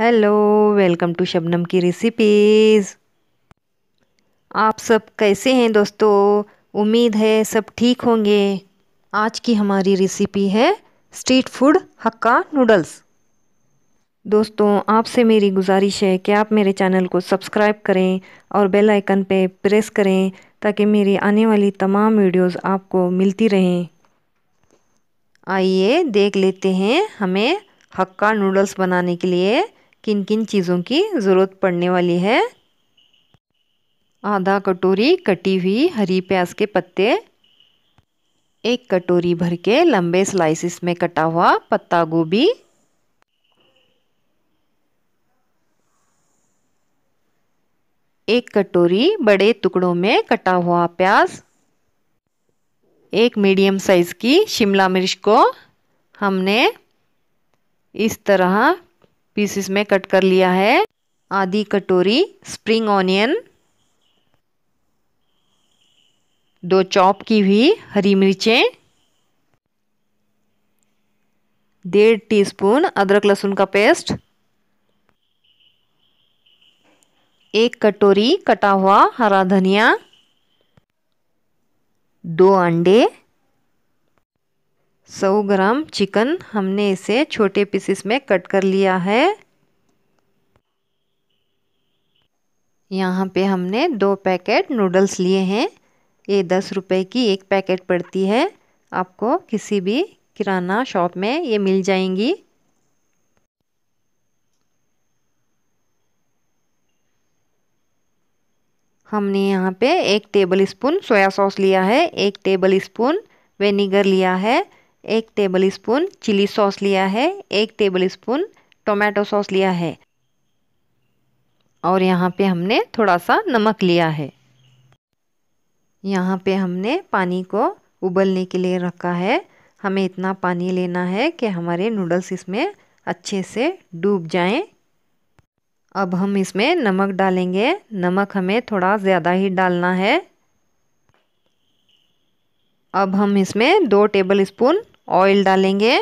Hello welcome to Shabnam की recipes आप सब कैसे हैं दोस्तों उम्मीद है सब ठीक होंगे आज की हमारी रेसिपी है स्ट्रीट फूड हक्का नूडल्स दोस्तों आपसे मेरी गुजारिश है कि आप मेरे चैनल को सब्सक्राइब करें और बेल आइकन पे प्रेस करें ताकि मेरी आने वाली तमाम वीडियोस आपको मिलती रहें आइए देख लेते हैं हमें हक्का नूडल्स बनाने के लिए किन किन चीज़ों की ज़रूरत पड़ने वाली है आधा कटोरी कटी हुई हरी प्याज के पत्ते एक कटोरी भर के लंबे स्लाइसिस में कटा हुआ पत्ता गोभी एक कटोरी बड़े टुकड़ों में कटा हुआ प्याज एक मीडियम साइज़ की शिमला मिर्च को हमने इस तरह पीसेस में कट कर लिया है आधी कटोरी स्प्रिंग ऑनियन दो चॉप की हुई हरी मिर्चें डेढ़ टीस्पून अदरक लहसुन का पेस्ट एक कटोरी कटा हुआ हरा धनिया दो अंडे सौ ग्राम चिकन हमने इसे छोटे पीसेस में कट कर लिया है यहाँ पे हमने दो पैकेट नूडल्स लिए हैं ये दस रुपए की एक पैकेट पड़ती है आपको किसी भी किराना शॉप में ये मिल जाएंगी हमने यहाँ पे एक टेबल स्पून सोया सॉस लिया है एक टेबल स्पून विनेगर लिया है एक टेबल स्पून चिली सॉस लिया है एक टेबल स्पून टोमेटो सॉस लिया है और यहाँ पे हमने थोड़ा सा नमक लिया है यहाँ पे हमने पानी को उबलने के लिए रखा है हमें इतना पानी लेना है कि हमारे नूडल्स इसमें अच्छे से डूब जाएं। अब हम इसमें नमक डालेंगे नमक हमें थोड़ा ज़्यादा ही डालना है अब हम इसमें दो टेबल स्पून ऑयल डालेंगे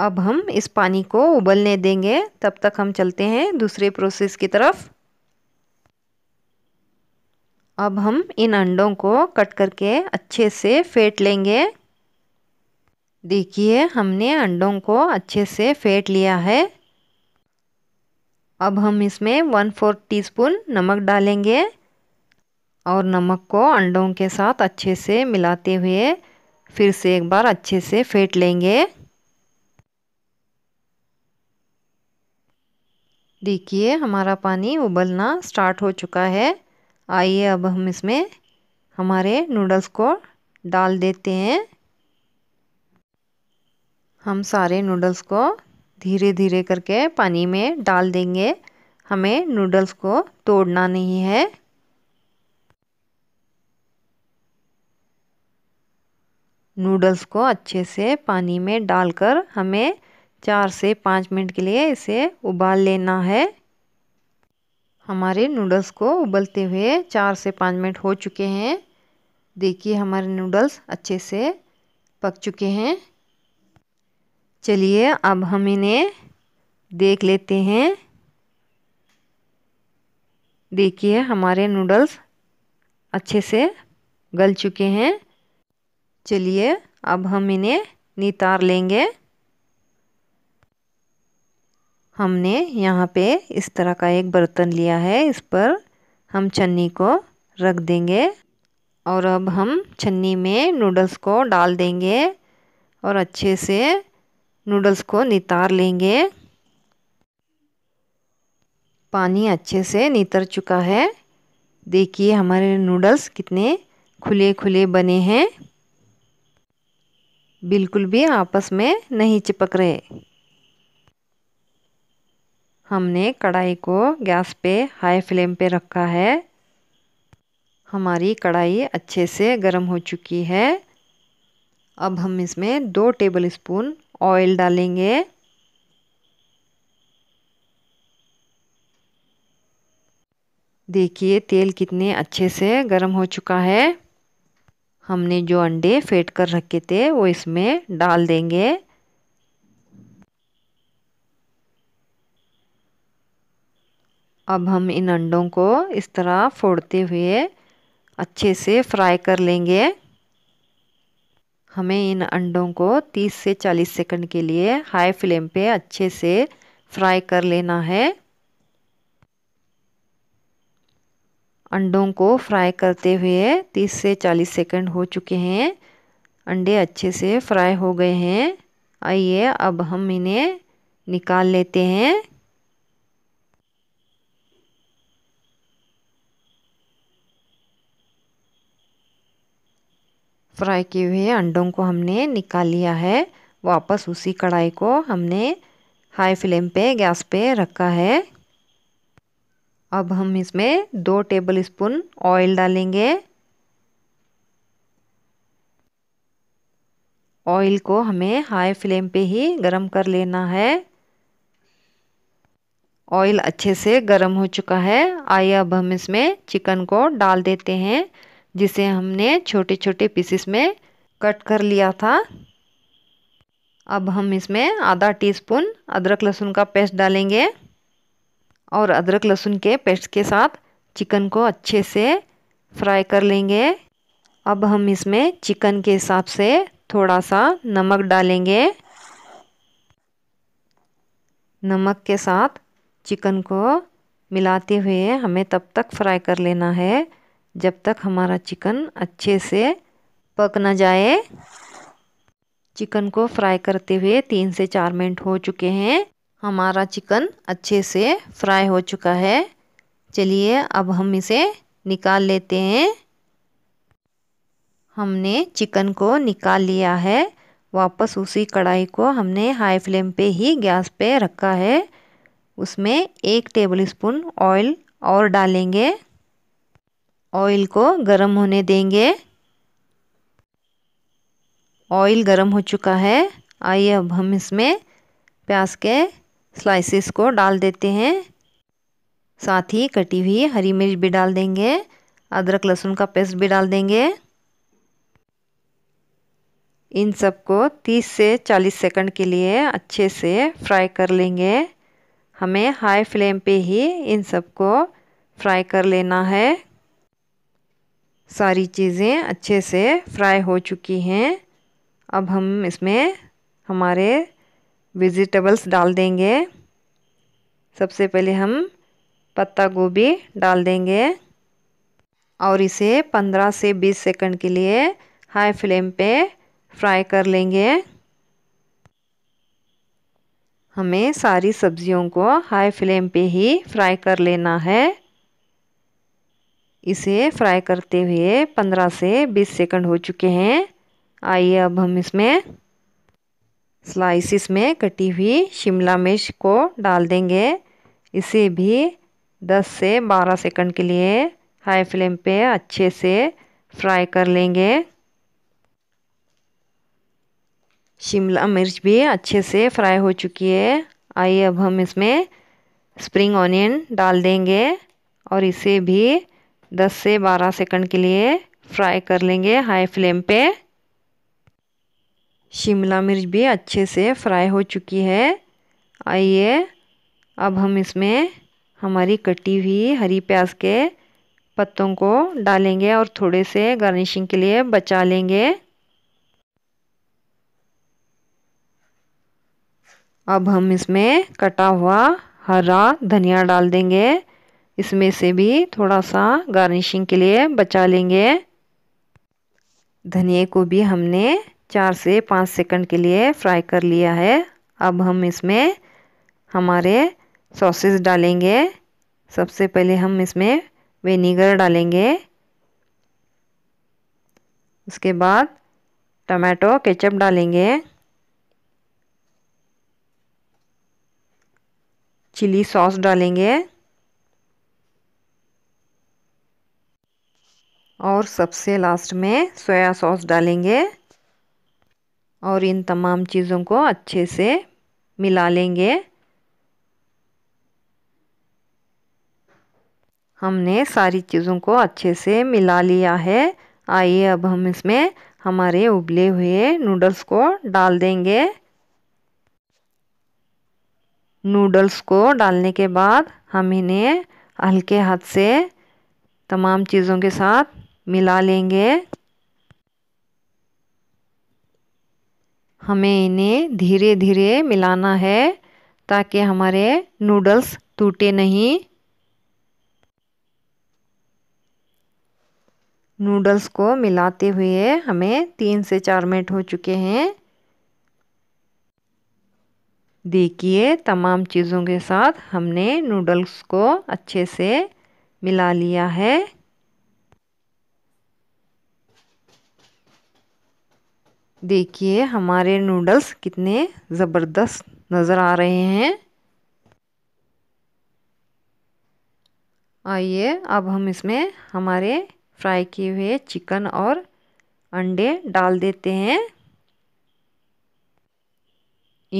अब हम इस पानी को उबलने देंगे तब तक हम चलते हैं दूसरे प्रोसेस की तरफ अब हम इन अंडों को कट करके अच्छे से फेंट लेंगे देखिए हमने अंडों को अच्छे से फेंट लिया है अब हम इसमें वन फोर्थ टीस्पून नमक डालेंगे और नमक को अंडों के साथ अच्छे से मिलाते हुए फिर से एक बार अच्छे से फेंट लेंगे देखिए हमारा पानी उबलना स्टार्ट हो चुका है आइए अब हम इसमें हमारे नूडल्स को डाल देते हैं हम सारे नूडल्स को धीरे धीरे करके पानी में डाल देंगे हमें नूडल्स को तोड़ना नहीं है नूडल्स को अच्छे से पानी में डालकर हमें चार से पाँच मिनट के लिए इसे उबाल लेना है हमारे नूडल्स को उबलते हुए चार से पाँच मिनट हो चुके हैं देखिए हमारे नूडल्स अच्छे से पक चुके हैं चलिए अब हम इन्हें देख लेते हैं देखिए हमारे नूडल्स अच्छे से गल चुके हैं चलिए अब हम इन्हें नितार लेंगे हमने यहाँ पे इस तरह का एक बर्तन लिया है इस पर हम छन्नी को रख देंगे और अब हम छन्नी में नूडल्स को डाल देंगे और अच्छे से नूडल्स को नितार लेंगे पानी अच्छे से नितर चुका है देखिए हमारे नूडल्स कितने खुले खुले बने हैं बिल्कुल भी आपस में नहीं चिपक रहे हमने कढ़ाई को गैस पे हाई फ्लेम पे रखा है हमारी कढ़ाई अच्छे से गर्म हो चुकी है अब हम इसमें दो टेबल स्पून ऑयल डालेंगे देखिए तेल कितने अच्छे से गर्म हो चुका है हमने जो अंडे फेंट कर रखे थे वो इसमें डाल देंगे अब हम इन अंडों को इस तरह फोड़ते हुए अच्छे से फ्राई कर लेंगे हमें इन अंडों को 30 से 40 सेकंड के लिए हाई फ्लेम पे अच्छे से फ्राई कर लेना है अंडों को फ्राई करते हुए 30 से 40 सेकंड हो चुके हैं अंडे अच्छे से फ्राई हो गए हैं आइए अब हम इन्हें निकाल लेते हैं फ्राई किए हुए अंडों को हमने निकाल लिया है वापस उसी कढ़ाई को हमने हाई फ्लेम पे गैस पे रखा है अब हम इसमें दो टेबल स्पून ऑयल डालेंगे ऑयल को हमें हाई फ्लेम पे ही गरम कर लेना है ऑयल अच्छे से गर्म हो चुका है आइए अब हम इसमें चिकन को डाल देते हैं जिसे हमने छोटे छोटे पीसेस में कट कर लिया था अब हम इसमें आधा टीस्पून अदरक लहसुन का पेस्ट डालेंगे और अदरक लहसुन के पेस्ट के साथ चिकन को अच्छे से फ्राई कर लेंगे अब हम इसमें चिकन के हिसाब से थोड़ा सा नमक डालेंगे नमक के साथ चिकन को मिलाते हुए हमें तब तक फ्राई कर लेना है जब तक हमारा चिकन अच्छे से पक ना जाए चिकन को फ्राई करते हुए तीन से चार मिनट हो चुके हैं हमारा चिकन अच्छे से फ्राई हो चुका है चलिए अब हम इसे निकाल लेते हैं हमने चिकन को निकाल लिया है वापस उसी कढ़ाई को हमने हाई फ्लेम पे ही गैस पे रखा है उसमें एक टेबलस्पून ऑयल और डालेंगे ऑयल को गर्म होने देंगे ऑयल गर्म हो चुका है आइए अब हम इसमें प्याज के स्लाइसेस को डाल देते हैं साथ ही कटी हुई हरी मिर्च भी डाल देंगे अदरक लहसुन का पेस्ट भी डाल देंगे इन सबको 30 से 40 सेकंड के लिए अच्छे से फ्राई कर लेंगे हमें हाई फ्लेम पे ही इन सबको फ्राई कर लेना है सारी चीज़ें अच्छे से फ्राई हो चुकी हैं अब हम इसमें हमारे वेजिटेबल्स डाल देंगे सबसे पहले हम पत्ता गोभी डाल देंगे और इसे 15 से 20 सेकंड के लिए हाई फ्लेम पे फ्राई कर लेंगे हमें सारी सब्जियों को हाई फ्लेम पे ही फ्राई कर लेना है इसे फ्राई करते हुए 15 से 20 सेकंड हो चुके हैं आइए अब हम इसमें स्लाइसिस में कटी हुई शिमला मिर्च को डाल देंगे इसे भी 10 से 12 सेकंड के लिए हाई फ्लेम पे अच्छे से फ्राई कर लेंगे शिमला मिर्च भी अच्छे से फ्राई हो चुकी है आइए अब हम इसमें स्प्रिंग ऑनियन डाल देंगे और इसे भी 10 से 12 सेकंड के लिए फ्राई कर लेंगे हाई फ्लेम पे शिमला मिर्च भी अच्छे से फ्राई हो चुकी है आइए अब हम इसमें हमारी कटी हुई हरी प्याज के पत्तों को डालेंगे और थोड़े से गार्निशिंग के लिए बचा लेंगे अब हम इसमें कटा हुआ हरा धनिया डाल देंगे इसमें से भी थोड़ा सा गार्निशिंग के लिए बचा लेंगे धनिए को भी हमने चार से पाँच सेकंड के लिए फ्राई कर लिया है अब हम इसमें हमारे सॉसेस डालेंगे सबसे पहले हम इसमें विनीगर डालेंगे उसके बाद टमाटो केचप डालेंगे चिली सॉस डालेंगे और सबसे लास्ट में सोया सॉस डालेंगे और इन तमाम चीज़ों को अच्छे से मिला लेंगे हमने सारी चीज़ों को अच्छे से मिला लिया है आइए अब हम इसमें हमारे उबले हुए नूडल्स को डाल देंगे नूडल्स को डालने के बाद हम इन्हें हल्के हाथ से तमाम चीज़ों के साथ मिला लेंगे हमें इन्हें धीरे धीरे मिलाना है ताकि हमारे नूडल्स टूटे नहीं नूडल्स को मिलाते हुए हमें तीन से चार मिनट हो चुके हैं देखिए तमाम चीज़ों के साथ हमने नूडल्स को अच्छे से मिला लिया है देखिए हमारे नूडल्स कितने ज़बरदस्त नज़र आ रहे हैं आइए अब हम इसमें हमारे फ्राई किए हुए चिकन और अंडे डाल देते हैं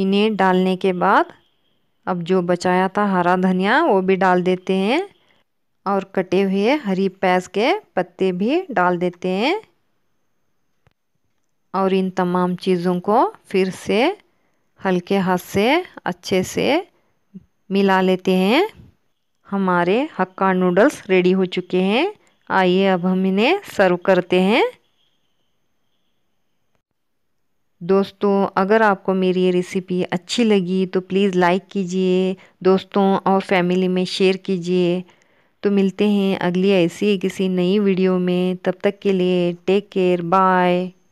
इन्हें डालने के बाद अब जो बचाया था हरा धनिया वो भी डाल देते हैं और कटे हुए हरी प्याज के पत्ते भी डाल देते हैं और इन तमाम चीज़ों को फिर से हल्के हाथ से अच्छे से मिला लेते हैं हमारे हक्का नूडल्स रेडी हो चुके हैं आइए अब हम इन्हें सर्व करते हैं दोस्तों अगर आपको मेरी ये रेसिपी अच्छी लगी तो प्लीज़ लाइक कीजिए दोस्तों और फैमिली में शेयर कीजिए तो मिलते हैं अगली ऐसी किसी नई वीडियो में तब तक के लिए टेक केयर बाय